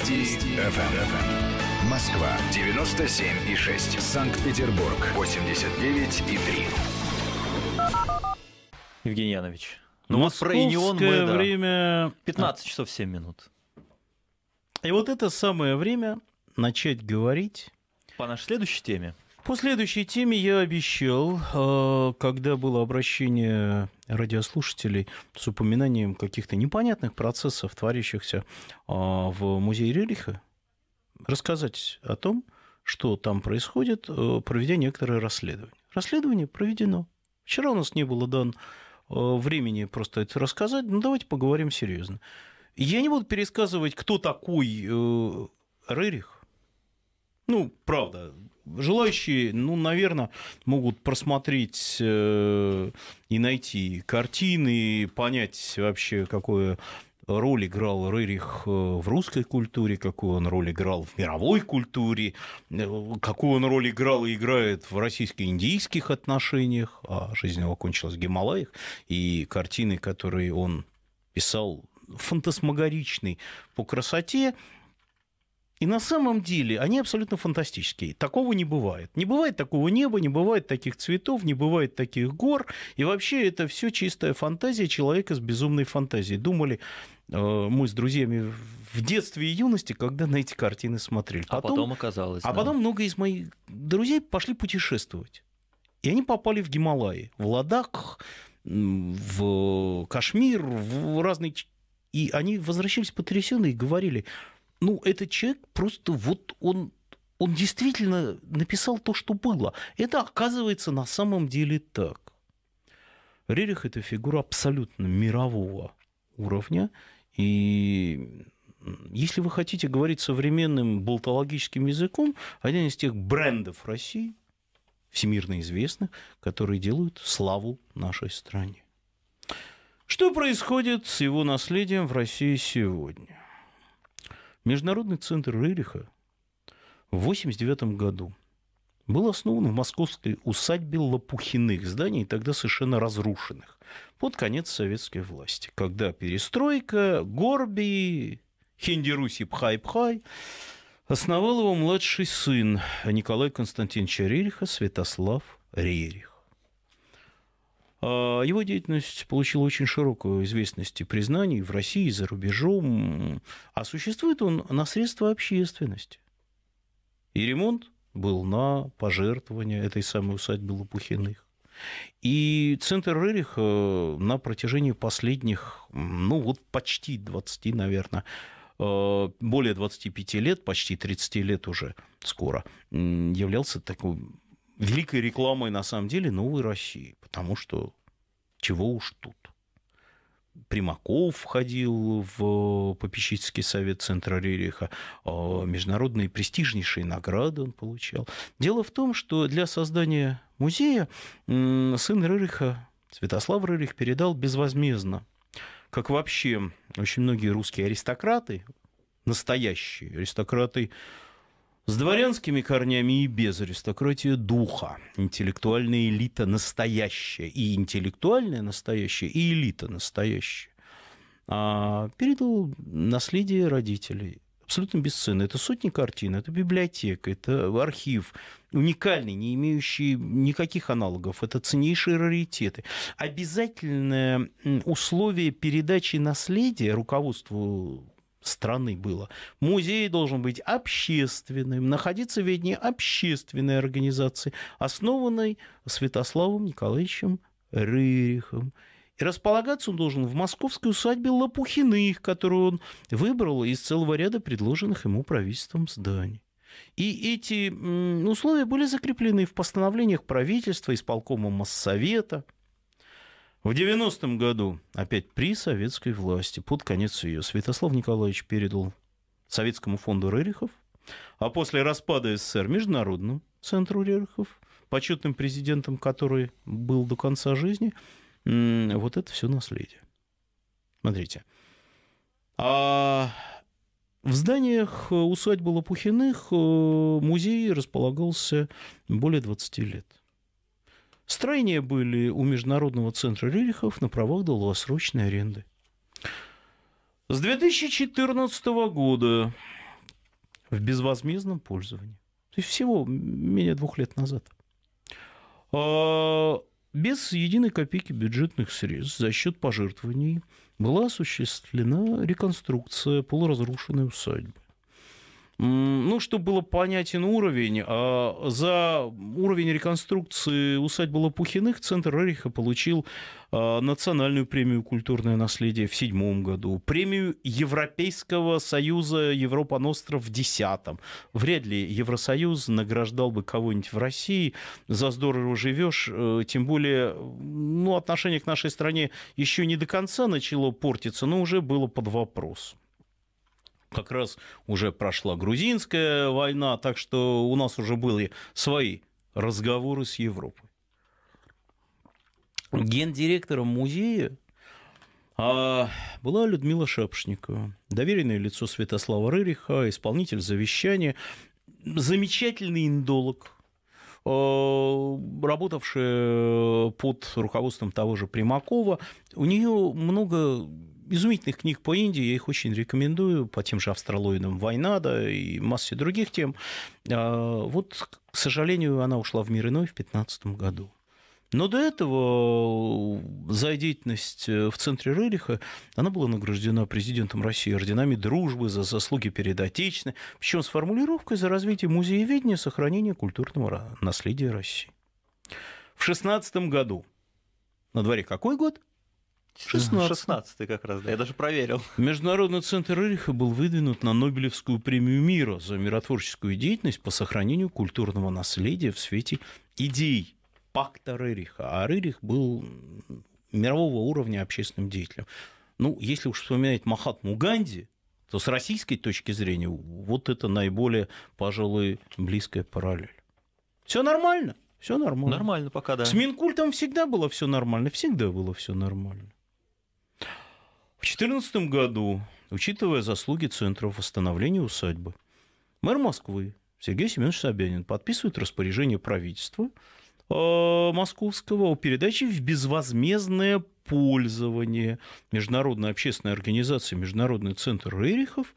Вести ФМ. Эм. Москва 97 и 6. Санкт-Петербург 89 и 3. Евгений Янович. Ну вот про Инион мы, да, время... 15 часов 7 минут. И вот это самое время начать говорить... По нашей следующей теме. По следующей теме я обещал, э, когда было обращение радиослушателей с упоминанием каких-то непонятных процессов, творящихся э, в музее Рериха, рассказать о том, что там происходит, э, проведя некоторые расследования. Расследование проведено. Вчера у нас не было дан времени просто это рассказать, но давайте поговорим серьезно. Я не буду пересказывать, кто такой Рерих. Ну, правда, Желающие, ну, наверное, могут просмотреть э, и найти картины, и понять вообще, какое роль играл Рерих э, в русской культуре, какую он роль играл в мировой культуре, э, какую он роль играл и играет в российско-индийских отношениях, а жизнь его кончилась в Гималаях, и картины, которые он писал, фантасмагоричный по красоте, и на самом деле они абсолютно фантастические. Такого не бывает. Не бывает такого неба, не бывает таких цветов, не бывает таких гор. И вообще это все чистая фантазия человека с безумной фантазией. Думали э, мы с друзьями в детстве и юности, когда на эти картины смотрели. А потом, а потом оказалось. А да. потом много из моих друзей пошли путешествовать. И они попали в Гималаи, в Ладакх, в Кашмир, в разные... И они возвращались потрясенные и говорили, ну, этот человек просто вот он он действительно написал то, что было. Это оказывается на самом деле так. Рерих – это фигура абсолютно мирового уровня, и если вы хотите говорить современным болтологическим языком, один из тех брендов России, всемирно известных, которые делают славу нашей стране. Что происходит с его наследием в России сегодня? Международный центр Рериха в 1989 году был основан в московской усадьбе Лопухиных, зданий тогда совершенно разрушенных, под конец советской власти, когда перестройка, Горби, Хендеруси Пхай-Пхай, основал его младший сын Николай Константинович Рериха, Святослав Рерих. А его деятельность получила очень широкую известность и признание в России, и за рубежом. А существует он на средства общественности. И ремонт был на пожертвование этой самой усадьбы Лопухиных. И центр Рериха на протяжении последних, ну вот почти 20, наверное, э, более 25 лет, почти 30 лет уже скоро, являлся такой великой рекламой на самом деле новой России, потому что чего уж тут. Примаков входил в э, попечительский совет Центра Рериха, а международные престижнейшие награды он получал. Дело в том, что для создания музея сын Рериха, Святослав Рерих, передал безвозмездно, как вообще очень многие русские аристократы, настоящие аристократы с дворянскими корнями и без аристократии духа. Интеллектуальная элита настоящая. И интеллектуальная настоящая, и элита настоящая. А передал наследие родителей. Абсолютно бесценно. Это сотни картин, это библиотека, это архив, уникальный, не имеющий никаких аналогов. Это ценнейшие раритеты. Обязательное условие передачи наследия руководству страны было. Музей должен быть общественным, находиться в ведении общественной организации, основанной Святославом Николаевичем Рырихом. И располагаться он должен в московской усадьбе Лопухиных, которую он выбрал из целого ряда предложенных ему правительством зданий. И эти условия были закреплены в постановлениях правительства, исполкома Моссовета – в 90-м году опять при советской власти, под конец ее, Святослав Николаевич передал Советскому фонду Рерихов, а после распада СССР Международному центру Рерихов, почетным президентом, который был до конца жизни, вот это все наследие. Смотрите. А в зданиях э, усадьбы Лопухиных э, музей располагался более 20 лет. Строения были у Международного центра Рерихов на правах долгосрочной аренды. С 2014 года в безвозмездном пользовании. То есть всего менее двух лет назад. А, без единой копейки бюджетных средств за счет пожертвований была осуществлена реконструкция полуразрушенной усадьбы. Ну, чтобы было понятен уровень, а за уровень реконструкции усадьбы Лопухиных Центр Рериха получил а, национальную премию «Культурное наследие» в седьмом году, премию Европейского Союза «Европа Ностра» в десятом. Вряд ли Евросоюз награждал бы кого-нибудь в России за здорово живешь, э, тем более, ну, отношение к нашей стране еще не до конца начало портиться, но уже было под вопрос как раз уже прошла грузинская война, так что у нас уже были свои разговоры с Европой. Гендиректором музея а, была Людмила Шапшникова, доверенное лицо Святослава Рыриха, исполнитель завещания, замечательный индолог, а, работавшая под руководством того же Примакова. У нее много изумительных книг по Индии, я их очень рекомендую, по тем же австралоидам «Война», да, и массе других тем. А, вот, к сожалению, она ушла в мир иной в 2015 году. Но до этого э, за деятельность э, в центре Рериха она была награждена президентом России орденами дружбы за заслуги перед Отечественной, причем с формулировкой за развитие музееведения и сохранение культурного наследия России. В 16 году, на дворе какой год – 16. как раз, да, я даже проверил. Международный центр Эриха был выдвинут на Нобелевскую премию мира за миротворческую деятельность по сохранению культурного наследия в свете идей пакта Рериха. А Рерих был мирового уровня общественным деятелем. Ну, если уж вспоминать Махатму Ганди, то с российской точки зрения вот это наиболее, пожалуй, близкая параллель. Все нормально, все нормально. Нормально пока, да. С Минкультом всегда было все нормально, всегда было все нормально. В 2014 году, учитывая заслуги Центров восстановления усадьбы, мэр Москвы Сергей Семенович Собянин подписывает распоряжение правительства э, московского о передаче в безвозмездное пользование международной общественной организации Международный центр Рерихов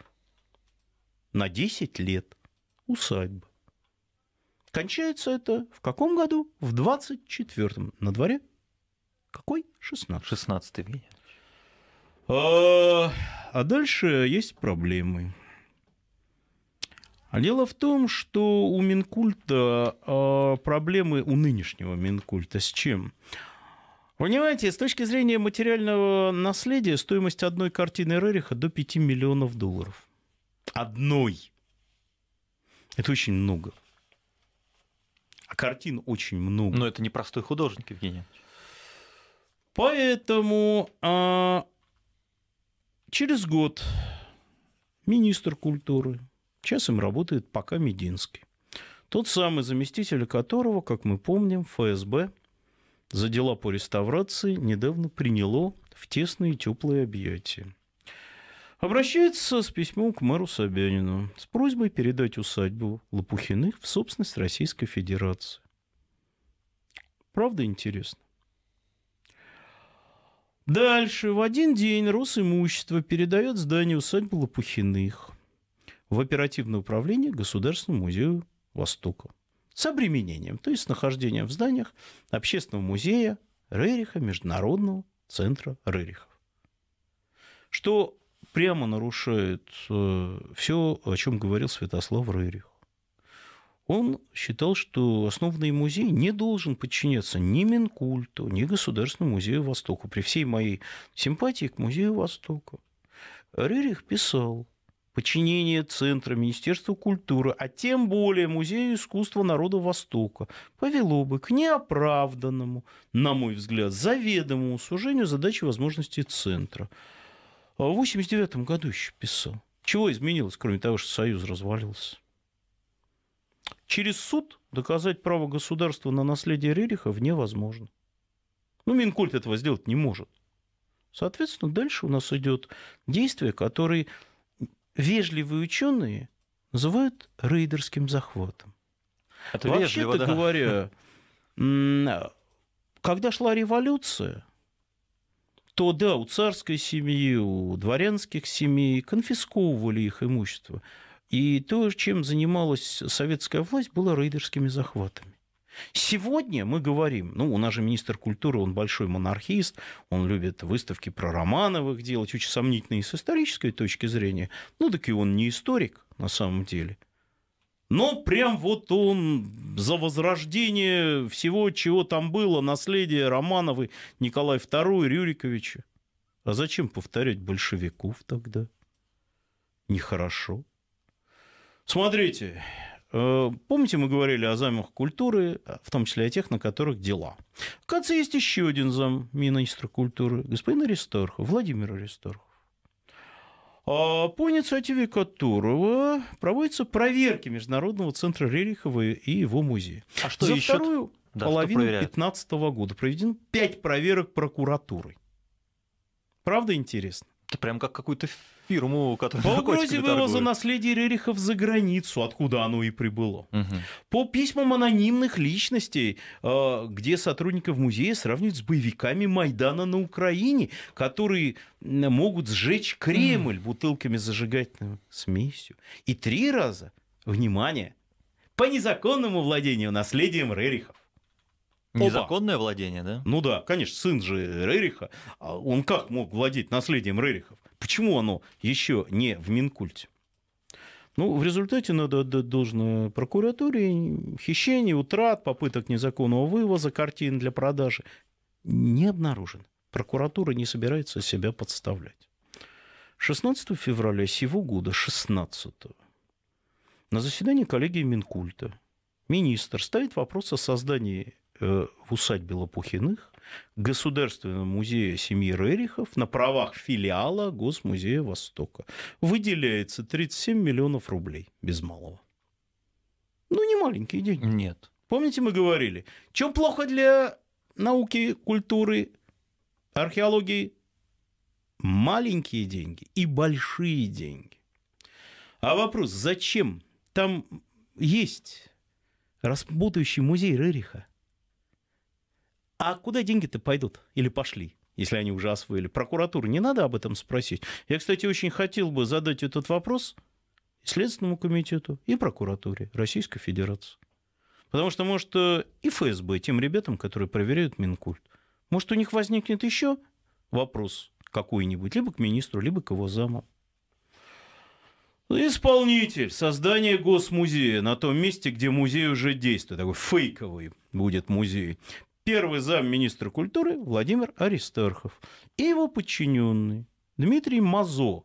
на 10 лет усадьбы. Кончается это в каком году? В 24-м. На дворе какой? 16 16 июня. А, а дальше есть проблемы. А дело в том, что у Минкульта а, проблемы у нынешнего Минкульта с чем? Понимаете, с точки зрения материального наследия, стоимость одной картины Рериха до 5 миллионов долларов. Одной. Это очень много. А картин очень много. Но это не простой художник, Евгений. Поэтому а, Через год министр культуры, сейчас им работает пока Мединский, тот самый заместитель которого, как мы помним, ФСБ за дела по реставрации недавно приняло в тесные теплые объятия. Обращается с письмом к мэру Собянину с просьбой передать усадьбу Лопухиных в собственность Российской Федерации. Правда интересно? Дальше. В один день рус Росимущество передает здание усадьбы Лопухиных в оперативное управление Государственного музея Востока. С обременением, то есть с нахождением в зданиях Общественного музея Рериха, Международного центра Рерихов. Что прямо нарушает э, все, о чем говорил Святослав Рерих он считал, что основный музей не должен подчиняться ни Минкульту, ни Государственному музею Востока, при всей моей симпатии к музею Востока. Рерих писал, подчинение Центра Министерства культуры, а тем более Музею искусства народа Востока, повело бы к неоправданному, на мой взгляд, заведомому сужению задачи и возможностей Центра. А в 1989 году еще писал. Чего изменилось, кроме того, что Союз развалился? через суд доказать право государства на наследие Рериха невозможно. Ну, Минкульт этого сделать не может. Соответственно, дальше у нас идет действие, которое вежливые ученые называют рейдерским захватом. Это Вообще-то да. говоря, когда шла революция, то да, у царской семьи, у дворянских семей конфисковывали их имущество. И то, чем занималась советская власть, было рейдерскими захватами. Сегодня мы говорим, ну, у нас же министр культуры, он большой монархист, он любит выставки про Романовых делать, очень сомнительные с исторической точки зрения. Ну, так и он не историк на самом деле. Но прям вот он за возрождение всего, чего там было, наследие Романовы, Николая II, Рюриковича. А зачем повторять большевиков тогда? Нехорошо. Смотрите, э, Помните, мы говорили о замах культуры, в том числе о тех, на которых дела. В конце есть еще один зам министра культуры, господин Аристархов, Владимир Аристархов. А по инициативе которого проводятся проверки Международного центра Рерихова и его музея. А что За ищут? вторую да, половину 2015 года проведено пять проверок прокуратурой. Правда интересно? Это прям как какую-то фирму, которая По угрозе вывоза наследия Рерихов за границу, откуда оно и прибыло. Угу. По письмам анонимных личностей, э, где сотрудников музея сравнивают с боевиками Майдана на Украине, которые могут сжечь Кремль бутылками зажигательной смесью. И три раза, внимание, по незаконному владению наследием Рерихов. Незаконное владение, да? Ну да, конечно, сын же Рериха. А он как мог владеть наследием Рерихов? Почему оно еще не в Минкульте? Ну, в результате надо отдать должное прокуратуре. хищение, утрат, попыток незаконного вывоза картин для продажи не обнаружено. Прокуратура не собирается себя подставлять. 16 февраля сего года, 16 на заседании коллегии Минкульта министр ставит вопрос о создании Э, в усадьбе Лопухиных Государственного музея семьи Рерихов на правах филиала Госмузея Востока. Выделяется 37 миллионов рублей, без малого. Ну, не маленькие деньги. Нет. Помните, мы говорили, чем плохо для науки, культуры, археологии? Маленькие деньги и большие деньги. А вопрос, зачем? Там есть распутающий музей Рериха – а куда деньги-то пойдут или пошли? если они уже освоили. Прокуратуру не надо об этом спросить. Я, кстати, очень хотел бы задать этот вопрос Следственному комитету и прокуратуре Российской Федерации. Потому что, может, э, и ФСБ, тем ребятам, которые проверяют Минкульт, может, у них возникнет еще вопрос какой-нибудь, либо к министру, либо к его заму. Исполнитель создание госмузея на том месте, где музей уже действует, такой фейковый будет музей первый замминистра культуры Владимир Аристархов и его подчиненный Дмитрий Мазо,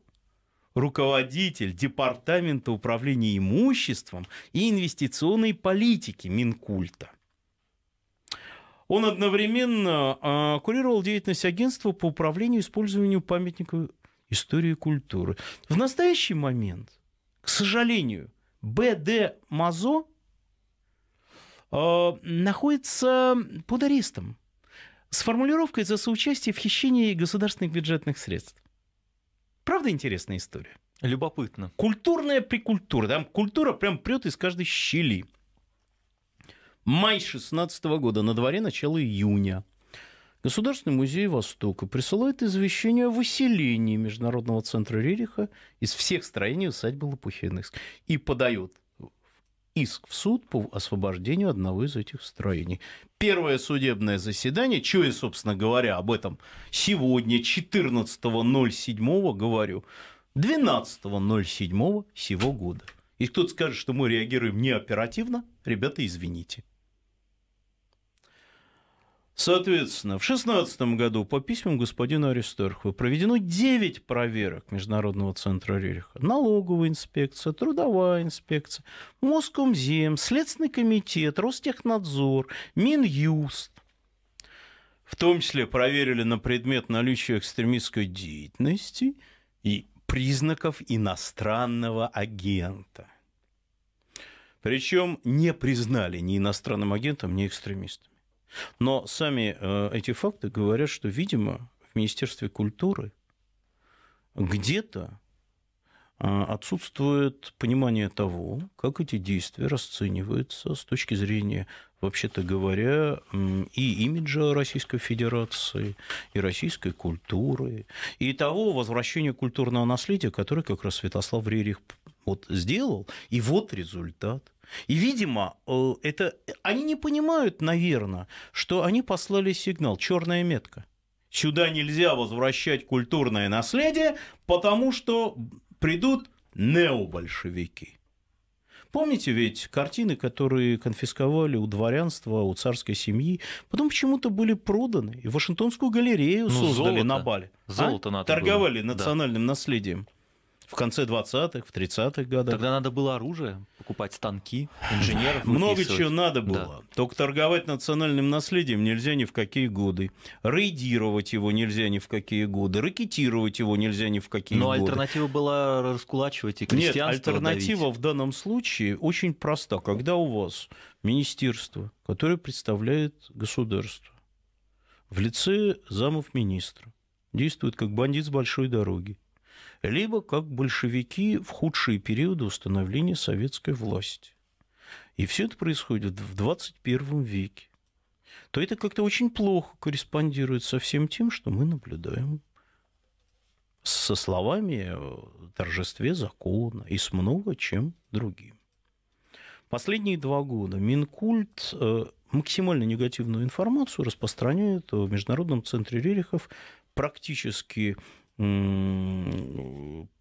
руководитель Департамента управления имуществом и инвестиционной политики Минкульта. Он одновременно а, курировал деятельность агентства по управлению и использованию памятников истории и культуры. В настоящий момент, к сожалению, БД Мазо – Э, находится под арестом с формулировкой за соучастие в хищении государственных бюджетных средств. Правда интересная история? Любопытно. Культурная прикультура. Там культура прям прет из каждой щели. Май 16 года, на дворе начало июня. Государственный музей Востока присылает извещение о выселении Международного центра Рериха из всех строений усадьбы Лопухиных и подает иск в суд по освобождению одного из этих строений. Первое судебное заседание, чего я, собственно говоря, об этом сегодня, 14.07, говорю, 12.07 сего года. И кто-то скажет, что мы реагируем не оперативно, ребята, извините. Соответственно, в 2016 году по письмам господина Аристархова проведено 9 проверок Международного центра Рериха. Налоговая инспекция, трудовая инспекция, Москомзем, Следственный комитет, Ростехнадзор, Минюст. В том числе проверили на предмет наличия экстремистской деятельности и признаков иностранного агента. Причем не признали ни иностранным агентом, ни экстремистами. Но сами э, эти факты говорят, что, видимо, в Министерстве культуры где-то э, отсутствует понимание того, как эти действия расцениваются с точки зрения, вообще-то говоря, и имиджа Российской Федерации, и российской культуры, и того возвращения культурного наследия, которое как раз Святослав Рерих вот сделал, и вот результат. И, видимо, э, это они не понимают, наверное, что они послали сигнал «черная метка». Сюда нельзя возвращать культурное наследие, потому что придут необольшевики. Помните ведь картины, которые конфисковали у дворянства, у царской семьи, потом почему-то были проданы, и Вашингтонскую галерею ну, создали золото. на Бали. А? Золото а? надо Торговали было. национальным да. наследием в конце 20-х, в 30-х годах. Тогда надо было оружие, покупать станки, инженеров. Много чего надо было. Да. Только торговать национальным наследием нельзя ни в какие годы. Рейдировать его нельзя ни в какие годы. Ракетировать его нельзя ни в какие Но годы. Но альтернатива была раскулачивать и крестьянство Нет, альтернатива давить. в данном случае очень проста. Когда у вас министерство, которое представляет государство, в лице замов министра, действует как бандит с большой дороги, либо как большевики в худшие периоды установления советской власти. И все это происходит в 21 веке то это как-то очень плохо корреспондирует со всем тем, что мы наблюдаем со словами о торжестве закона и с много чем другим. Последние два года Минкульт э, максимально негативную информацию распространяет в Международном центре Рерихов практически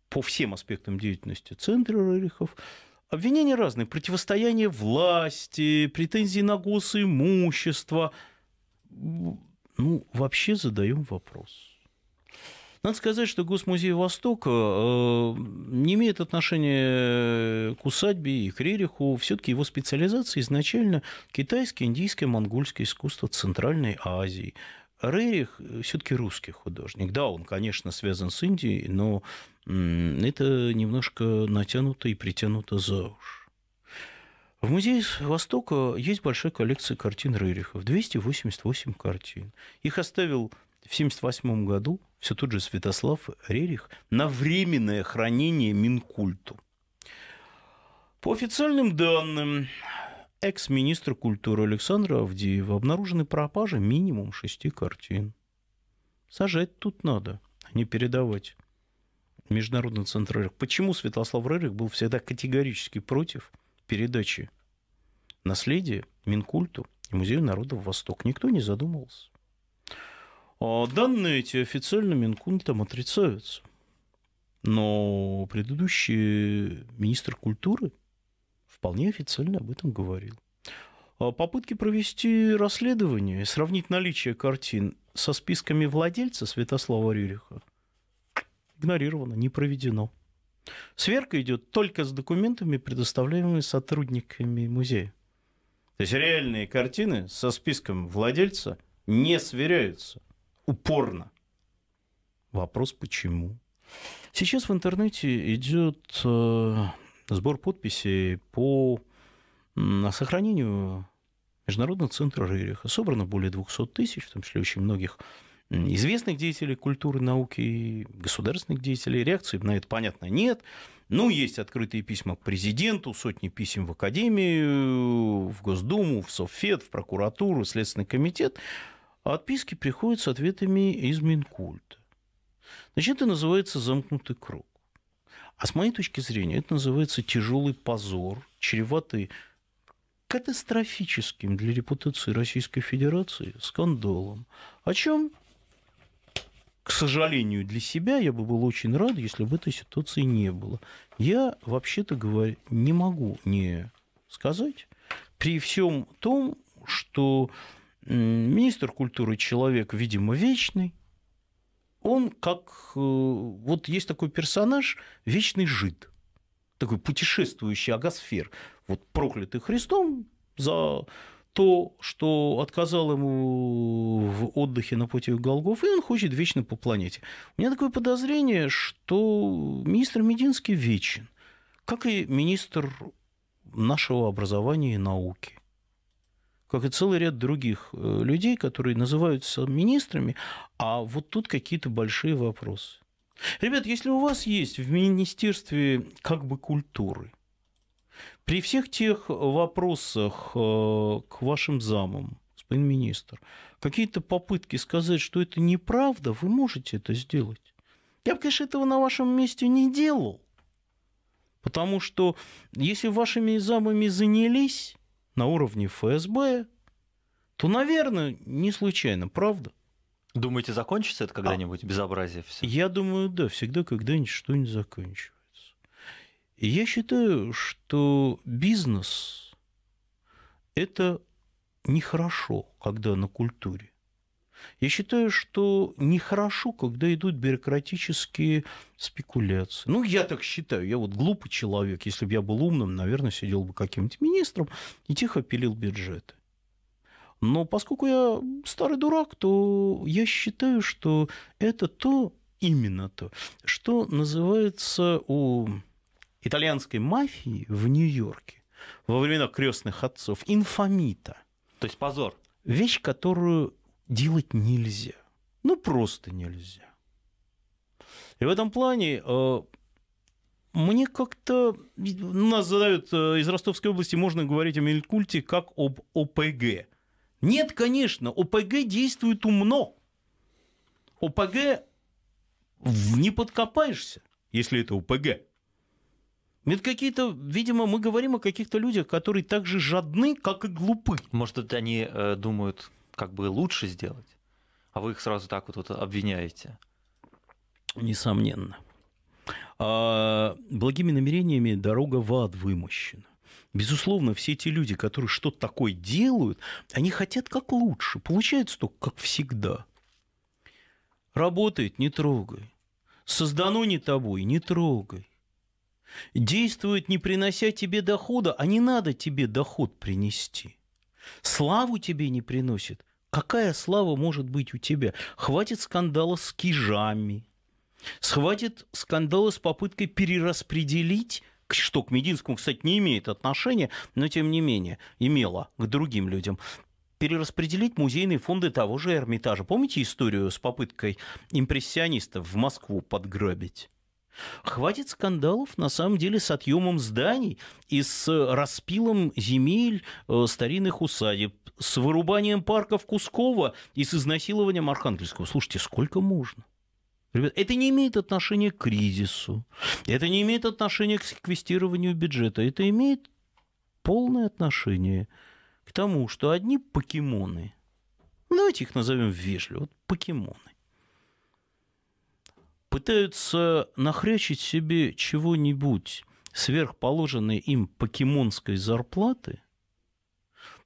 по всем аспектам деятельности центра Рерихов. Обвинения разные. Противостояние власти, претензии на госимущество. Ну, вообще задаем вопрос. Надо сказать, что Госмузей Востока э, не имеет отношения к усадьбе и к Рериху. Все-таки его специализация изначально китайское, индийское, монгольское искусство Центральной Азии – Рерих э, все-таки русский художник. Да, он, конечно, связан с Индией, но это немножко натянуто и притянуто за уши. В Музее Востока есть большая коллекция картин Рерихов, 288 картин. Их оставил в 1978 году все тот же Святослав Рерих на временное хранение Минкульту. По официальным данным, экс-министра культуры Александра Авдеева обнаружены пропажи минимум шести картин. Сажать тут надо, а не передавать. Международный центр Рерих. Почему Святослав Рерих был всегда категорически против передачи наследия Минкульту и Музею народов Восток? Никто не задумывался. А данные эти официально Минкультом отрицаются. Но предыдущий министр культуры – вполне официально об этом говорил. А, попытки провести расследование сравнить наличие картин со списками владельца Святослава Рюриха игнорировано, не проведено. Сверка идет только с документами, предоставляемыми сотрудниками музея. То есть реальные картины со списком владельца не сверяются упорно. Вопрос почему? Сейчас в интернете идет э, сбор подписей по сохранению Международного центра Рериха. Собрано более 200 тысяч, в том числе очень многих известных деятелей культуры, науки, государственных деятелей. Реакции на это, понятно, нет. Ну, есть открытые письма к президенту, сотни писем в Академию, в Госдуму, в Совфед, в прокуратуру, в Следственный комитет. А отписки приходят с ответами из Минкульта. Значит, это называется замкнутый круг. А с моей точки зрения, это называется тяжелый позор, чреватый катастрофическим для репутации Российской Федерации скандалом, о чем, к сожалению, для себя я бы был очень рад, если бы этой ситуации не было. Я, вообще-то говоря, не могу не сказать, при всем том, что министр культуры человек, видимо, вечный, он как... Э, вот есть такой персонаж, вечный жид, такой путешествующий агосфер, вот проклятый Христом за то, что отказал ему в отдыхе на пути Голгоф, и он хочет вечно по планете. У меня такое подозрение, что министр Мединский вечен, как и министр нашего образования и науки как и целый ряд других э, людей, которые называются министрами, а вот тут какие-то большие вопросы. Ребят, если у вас есть в Министерстве как бы культуры, при всех тех вопросах э, к вашим замам, господин министр, какие-то попытки сказать, что это неправда, вы можете это сделать. Я бы, конечно, этого на вашем месте не делал. Потому что если вашими замами занялись, на уровне ФСБ, то, наверное, не случайно, правда? Думаете, закончится это а когда-нибудь, а, безобразие все? Я думаю, да, всегда когда-нибудь что-нибудь заканчивается. И я считаю, что бизнес – это нехорошо, когда на культуре. Я считаю, что нехорошо, когда идут бюрократические спекуляции. Ну, я так считаю. Я вот глупый человек. Если бы я был умным, наверное, сидел бы каким-нибудь министром и тихо пилил бюджеты. Но поскольку я старый дурак, то я считаю, что это то, именно то, что называется у итальянской мафии в Нью-Йорке во времена крестных отцов инфамита. То есть позор. Вещь, которую делать нельзя. Ну, просто нельзя. И в этом плане э, мне как-то... Нас задают э, из Ростовской области, можно говорить о Мелькульте как об ОПГ. Нет, конечно, ОПГ действует умно. ОПГ не подкопаешься, если это ОПГ. Нет, какие-то, видимо, мы говорим о каких-то людях, которые так же жадны, как и глупы. Может, это они э, думают, как бы лучше сделать, а вы их сразу так вот, вот обвиняете. Несомненно. А благими намерениями дорога в ад вымощена. Безусловно, все эти люди, которые что-то такое делают, они хотят как лучше. Получается только как всегда. Работает – не трогай. Создано не тобой – не трогай. Действует, не принося тебе дохода, а не надо тебе доход принести. Славу тебе не приносит, Какая слава может быть у тебя? Хватит скандала с кижами, схватит скандала с попыткой перераспределить что к Мединскому, кстати, не имеет отношения, но тем не менее имело к другим людям перераспределить музейные фонды того же Эрмитажа. Помните историю с попыткой импрессионистов в Москву подграбить? Хватит скандалов, на самом деле, с отъемом зданий и с э, распилом земель э, старинных усадеб, с вырубанием парков Кускова и с изнасилованием Архангельского. Слушайте, сколько можно? Ребят, это не имеет отношения к кризису, это не имеет отношения к секвестированию бюджета, это имеет полное отношение к тому, что одни покемоны, ну, давайте их назовем вежливо, вот покемоны, пытаются нахрячить себе чего-нибудь сверхположенной им покемонской зарплаты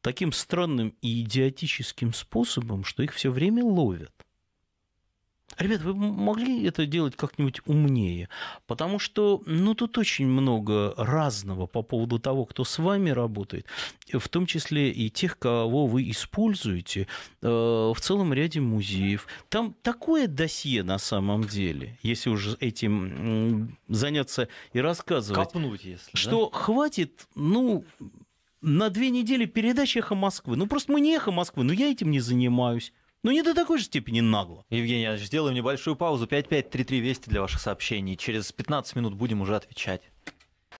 таким странным и идиотическим способом, что их все время ловят. Ребят, вы могли это делать как-нибудь умнее? Потому что, ну, тут очень много разного по поводу того, кто с вами работает, в том числе и тех, кого вы используете э, в целом ряде музеев. Там такое досье на самом деле, если уже этим заняться и рассказывать. Копнуть, если. Что да? хватит, ну, на две недели передачи «Эхо Москвы». Ну, просто мы не «Эхо Москвы», но я этим не занимаюсь. Ну не до такой же степени нагло. Евгений Ильич, сделаем небольшую паузу. 5533 Вести для ваших сообщений. Через 15 минут будем уже отвечать.